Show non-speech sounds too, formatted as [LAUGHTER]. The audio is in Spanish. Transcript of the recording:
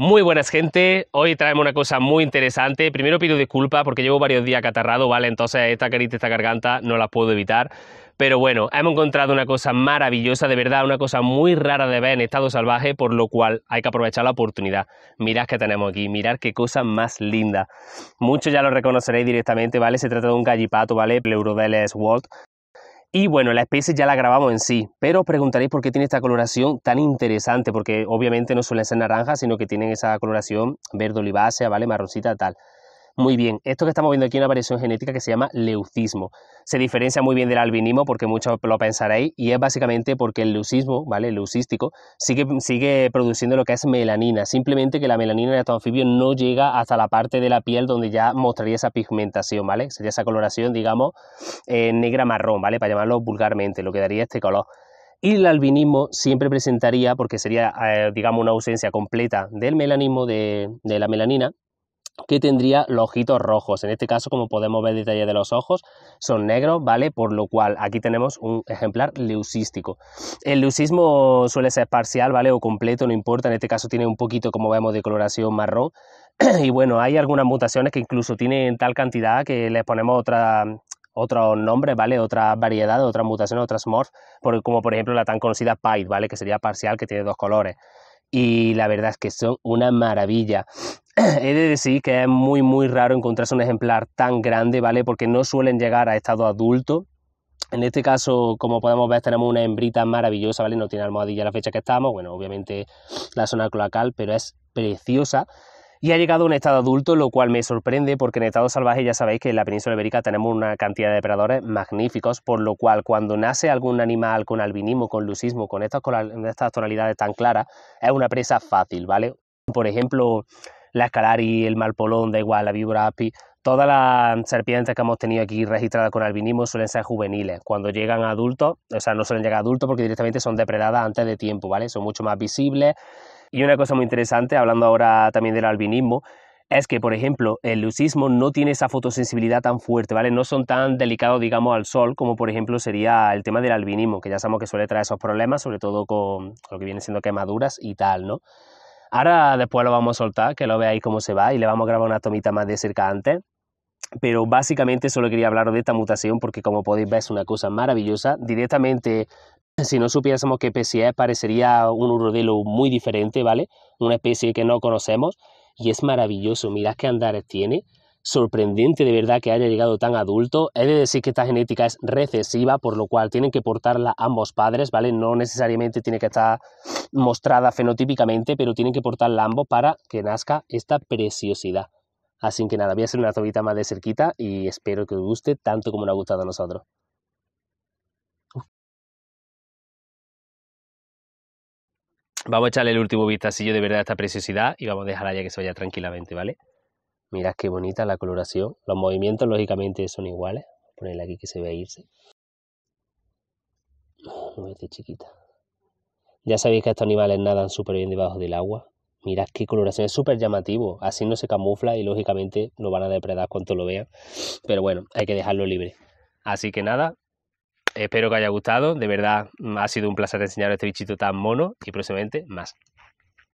Muy buenas gente, hoy traemos una cosa muy interesante. Primero pido disculpas porque llevo varios días catarrado, ¿vale? Entonces esta carita, esta garganta no la puedo evitar. Pero bueno, hemos encontrado una cosa maravillosa, de verdad, una cosa muy rara de ver en estado salvaje, por lo cual hay que aprovechar la oportunidad. Mirad que tenemos aquí, mirad qué cosa más linda. Muchos ya lo reconoceréis directamente, ¿vale? Se trata de un gallipato, ¿vale? Pleurodeles Walt, y bueno, la especie ya la grabamos en sí, pero os preguntaréis por qué tiene esta coloración tan interesante, porque obviamente no suelen ser naranjas, sino que tienen esa coloración verde olivácea, ¿vale? Marroncita, tal. Muy bien, esto que estamos viendo aquí es una variación genética que se llama leucismo. Se diferencia muy bien del albinismo porque muchos lo pensaréis y es básicamente porque el leucismo, ¿vale? leucístico sigue, sigue produciendo lo que es melanina, simplemente que la melanina en estos anfibios no llega hasta la parte de la piel donde ya mostraría esa pigmentación, ¿vale? Sería esa coloración, digamos, eh, negra-marrón, ¿vale? Para llamarlo vulgarmente, lo que daría este color. Y el albinismo siempre presentaría, porque sería, eh, digamos, una ausencia completa del melanismo, de la melanina, que tendría los ojitos rojos. En este caso, como podemos ver detalle de los ojos, son negros, ¿vale? Por lo cual aquí tenemos un ejemplar leucístico. El leucismo suele ser parcial, ¿vale? O completo, no importa. En este caso tiene un poquito, como vemos, de coloración marrón. [CLEARS THROAT] y bueno, hay algunas mutaciones que incluso tienen tal cantidad que les ponemos otra, otros nombres, ¿vale? otra variedad otra mutación, otras morphs, como por ejemplo la tan conocida pied, ¿vale? Que sería parcial, que tiene dos colores y la verdad es que son una maravilla. [CLEARS THROAT] He de decir que es muy muy raro encontrarse un ejemplar tan grande, ¿vale? Porque no suelen llegar a estado adulto. En este caso, como podemos ver, tenemos una hembrita maravillosa, ¿vale? No tiene almohadilla la fecha que estamos, bueno, obviamente la zona cloacal, pero es preciosa y ha llegado a un estado adulto, lo cual me sorprende porque en estado salvaje ya sabéis que en la península ibérica tenemos una cantidad de depredadores magníficos, por lo cual cuando nace algún animal con albinismo, con lucismo, con estas, tonalidades tan claras, es una presa fácil, ¿vale? Por ejemplo, la escalari, el malpolón, da igual, la víbora api, todas las serpientes que hemos tenido aquí registradas con albinismo suelen ser juveniles. Cuando llegan adultos, o sea, no suelen llegar adultos porque directamente son depredadas antes de tiempo, ¿vale? Son mucho más visibles y una cosa muy interesante, hablando ahora también del albinismo, es que, por ejemplo, el leucismo no tiene esa fotosensibilidad tan fuerte, ¿vale? No son tan delicados, digamos, al sol como, por ejemplo, sería el tema del albinismo, que ya sabemos que suele traer esos problemas, sobre todo con lo que viene siendo quemaduras y tal, ¿no? Ahora después lo vamos a soltar, que lo veáis cómo se va y le vamos a grabar una tomita más de cerca antes. Pero básicamente solo quería hablaros de esta mutación porque como podéis ver es una cosa maravillosa. Directamente si no supiésemos qué especie parecería un urodelo muy diferente, ¿vale? Una especie que no conocemos. Y es maravilloso, mirad qué andares tiene. Sorprendente de verdad que haya llegado tan adulto. He de decir que esta genética es recesiva, por lo cual tienen que portarla ambos padres, ¿vale? No necesariamente tiene que estar mostrada fenotípicamente, pero tienen que portarla ambos para que nazca esta preciosidad. Así que nada, voy a hacer una tobita más de cerquita y espero que os guste tanto como nos ha gustado a nosotros. Vamos a echarle el último vistacillo de verdad a esta preciosidad y vamos a dejarla ya que se vaya tranquilamente, ¿vale? Mirad qué bonita la coloración. Los movimientos, lógicamente, son iguales. Voy a ponerla aquí que se vea irse. Este chiquita. Ya sabéis que estos animales nadan súper bien debajo del agua. Mirad qué coloración, es súper llamativo. Así no se camufla y, lógicamente, no van a depredar cuanto lo vean. Pero bueno, hay que dejarlo libre. Así que nada, Espero que haya gustado, de verdad mm, ha sido un placer enseñaros este bichito tan mono y próximamente más.